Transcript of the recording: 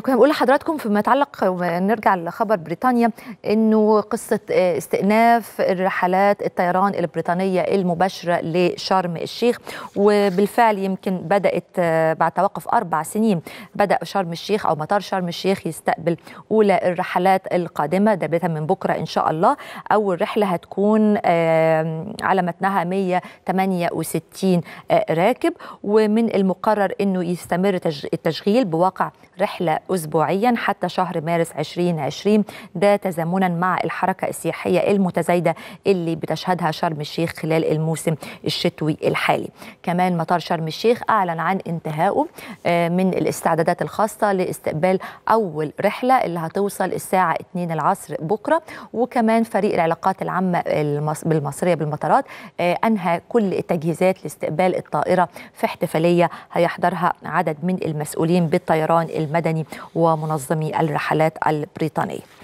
كنا بقول لحضراتكم فيما يتعلق نرجع لخبر بريطانيا انه قصه آه، استئناف رحلات الطيران البريطانيه المباشره لشرم الشيخ وبالفعل يمكن بدات آه، بعد توقف اربع سنين بدا شرم الشيخ او مطار شرم الشيخ يستقبل اولى الرحلات القادمه ده بدايه من بكره ان شاء الله اول رحله هتكون على متنها 168 آه، راكب ومن المقرر انه يستمر التشغيل بواقع رحله أسبوعيا حتى شهر مارس 2020 ده تزامنا مع الحركة السياحية المتزايدة اللي بتشهدها شرم الشيخ خلال الموسم الشتوي الحالي كمان مطار شرم الشيخ أعلن عن انتهائه آه، من الاستعدادات الخاصة لاستقبال أول رحلة اللي هتوصل الساعة 2 العصر بكرة وكمان فريق العلاقات العامة بالمصرية بالمطارات آه، أنهى كل التجهيزات لاستقبال الطائرة في احتفالية هيحضرها عدد من المسؤولين بالطيران المدني ومنظمي الرحلات البريطانيه